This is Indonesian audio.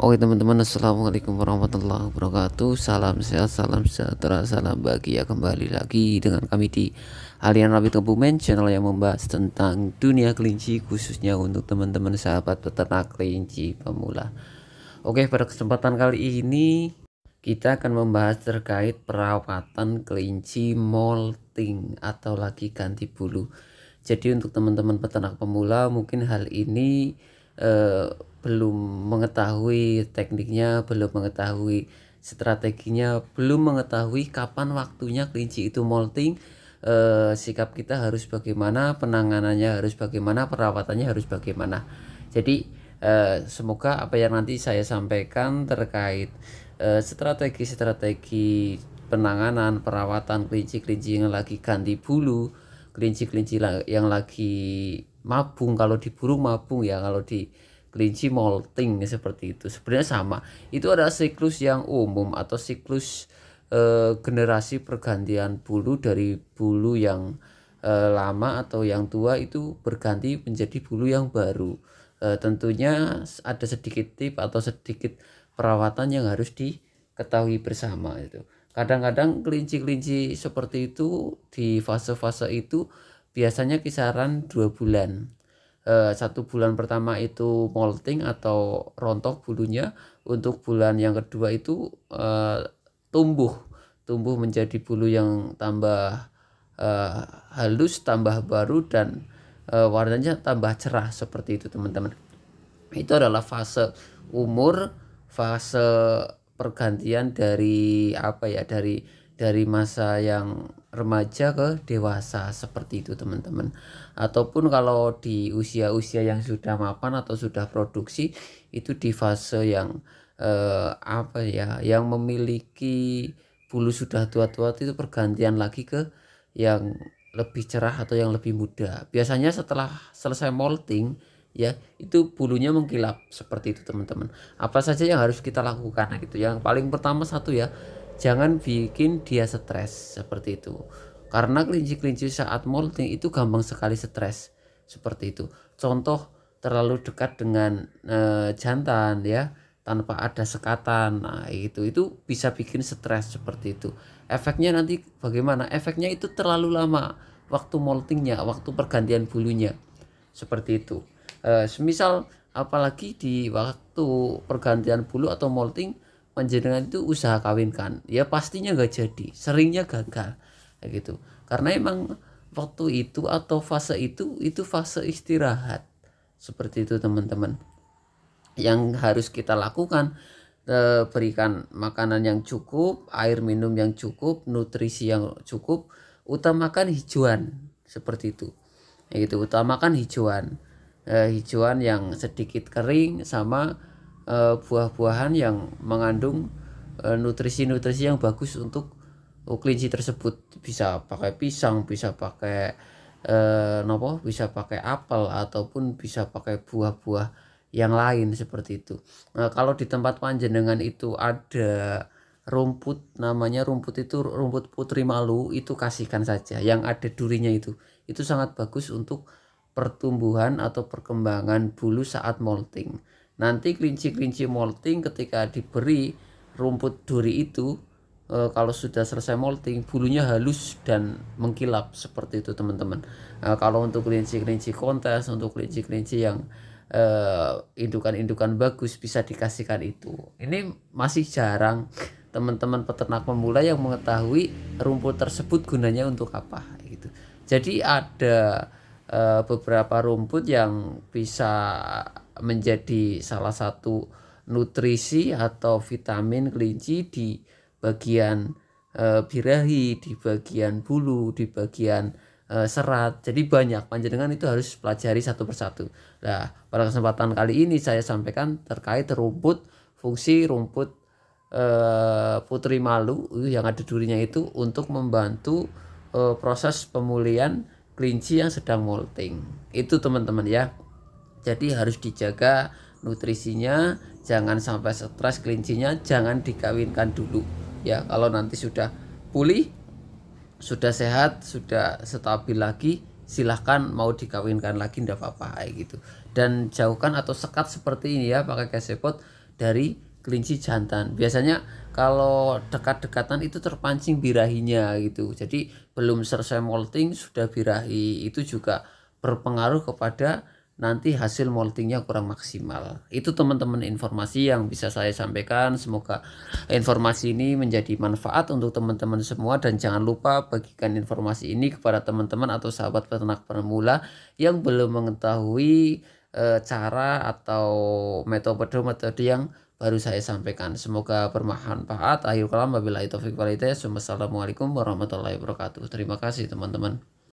Oke teman-teman Assalamualaikum warahmatullahi wabarakatuh Salam sehat, salam sejahtera, salam bahagia Kembali lagi dengan kami di Harian Rabbit Kebumen Channel yang membahas tentang dunia kelinci Khususnya untuk teman-teman sahabat peternak kelinci pemula Oke pada kesempatan kali ini Kita akan membahas terkait perawatan kelinci molting Atau lagi ganti bulu Jadi untuk teman-teman peternak pemula Mungkin hal ini eh, belum mengetahui tekniknya, belum mengetahui strateginya, belum mengetahui kapan waktunya kelinci itu molting, eh, sikap kita harus bagaimana, penanganannya harus bagaimana, perawatannya harus bagaimana. Jadi eh, semoga apa yang nanti saya sampaikan terkait eh, strategi-strategi penanganan, perawatan kelinci-kelinci yang lagi ganti bulu, kelinci-kelinci yang lagi mabung kalau di burung mabung ya kalau di kelinci molting seperti itu. Sebenarnya sama. Itu ada siklus yang umum atau siklus e, generasi pergantian bulu dari bulu yang e, lama atau yang tua itu berganti menjadi bulu yang baru. E, tentunya ada sedikit tip atau sedikit perawatan yang harus diketahui bersama itu. Kadang-kadang kelinci-kelinci seperti itu di fase-fase itu biasanya kisaran dua bulan Eh, satu bulan pertama itu molting atau rontok bulunya untuk bulan yang kedua itu eh, tumbuh tumbuh menjadi bulu yang tambah eh, halus tambah baru dan warnanya tambah cerah seperti itu teman-teman itu adalah fase umur fase pergantian dari apa ya dari dari masa yang remaja ke dewasa seperti itu teman-teman ataupun kalau di usia-usia yang sudah mapan atau sudah produksi itu di fase yang eh, apa ya yang memiliki bulu sudah tua-tua itu pergantian lagi ke yang lebih cerah atau yang lebih muda biasanya setelah selesai molting ya itu bulunya mengkilap seperti itu teman-teman apa saja yang harus kita lakukan gitu yang paling pertama satu ya jangan bikin dia stres seperti itu karena kelinci-kelinci saat molting itu gampang sekali stres seperti itu contoh terlalu dekat dengan e, jantan ya tanpa ada sekatan nah itu itu bisa bikin stres seperti itu efeknya nanti bagaimana efeknya itu terlalu lama waktu moltingnya waktu pergantian bulunya seperti itu e, semisal apalagi di waktu pergantian bulu atau molting panjenengan itu usaha kawinkan ya pastinya nggak jadi seringnya gagal kayak gitu karena emang waktu itu atau fase itu itu fase istirahat seperti itu teman-teman yang harus kita lakukan eh, berikan makanan yang cukup air minum yang cukup nutrisi yang cukup utamakan hijauan seperti itu kayak gitu utamakan hijauan eh, hijauan yang sedikit kering sama uh, buah-buahan yang mengandung eh, nutrisi-nutrisi uh, yang bagus untuk oh, kelinci tersebut bisa pakai pisang bisa pakai eh, nopo bisa pakai apel ataupun bisa pakai buah-buah yang lain seperti itu nah, kalau di tempat panjenengan itu ada rumput namanya rumput itu rumput putri malu itu kasihkan saja yang ada durinya itu itu sangat bagus untuk pertumbuhan atau perkembangan bulu saat molting Nanti kelinci-kelinci molting ketika diberi rumput duri itu e, kalau sudah selesai molting bulunya halus dan mengkilap seperti itu teman-teman. E, kalau untuk kelinci-kelinci kontes, untuk kelinci-kelinci yang eh, indukan-indukan bagus bisa dikasihkan itu. Ini masih jarang teman-teman peternak pemula yang mengetahui rumput tersebut gunanya untuk apa gitu. Jadi ada e, beberapa rumput yang bisa menjadi salah satu nutrisi atau vitamin kelinci di bagian e, birahi, di bagian bulu, di bagian e, serat. Jadi banyak panjenengan itu harus pelajari satu persatu. Nah, pada kesempatan kali ini saya sampaikan terkait rumput, fungsi rumput e, putri malu yang ada durinya itu untuk membantu e, proses pemulihan kelinci yang sedang molting. Itu teman-teman ya. Jadi harus dijaga nutrisinya, jangan sampai stres kelincinya, jangan dikawinkan dulu. Ya, kalau nanti sudah pulih, sudah sehat, sudah stabil lagi, silahkan mau dikawinkan lagi ndak apa-apa gitu. Dan jauhkan atau sekat seperti ini ya pakai kesepot dari kelinci jantan. Biasanya kalau dekat-dekatan itu terpancing birahinya gitu. Jadi belum selesai molting sudah birahi itu juga berpengaruh kepada nanti hasil moltingnya kurang maksimal. Itu teman-teman informasi yang bisa saya sampaikan. Semoga informasi ini menjadi manfaat untuk teman-teman semua dan jangan lupa bagikan informasi ini kepada teman-teman atau sahabat peternak pemula yang belum mengetahui e, cara atau metode-metode yang baru saya sampaikan. Semoga bermanfaat. Akhir kalam wabillahi taufiq walhidayah. Wassalamualaikum warahmatullahi wabarakatuh. Terima kasih teman-teman.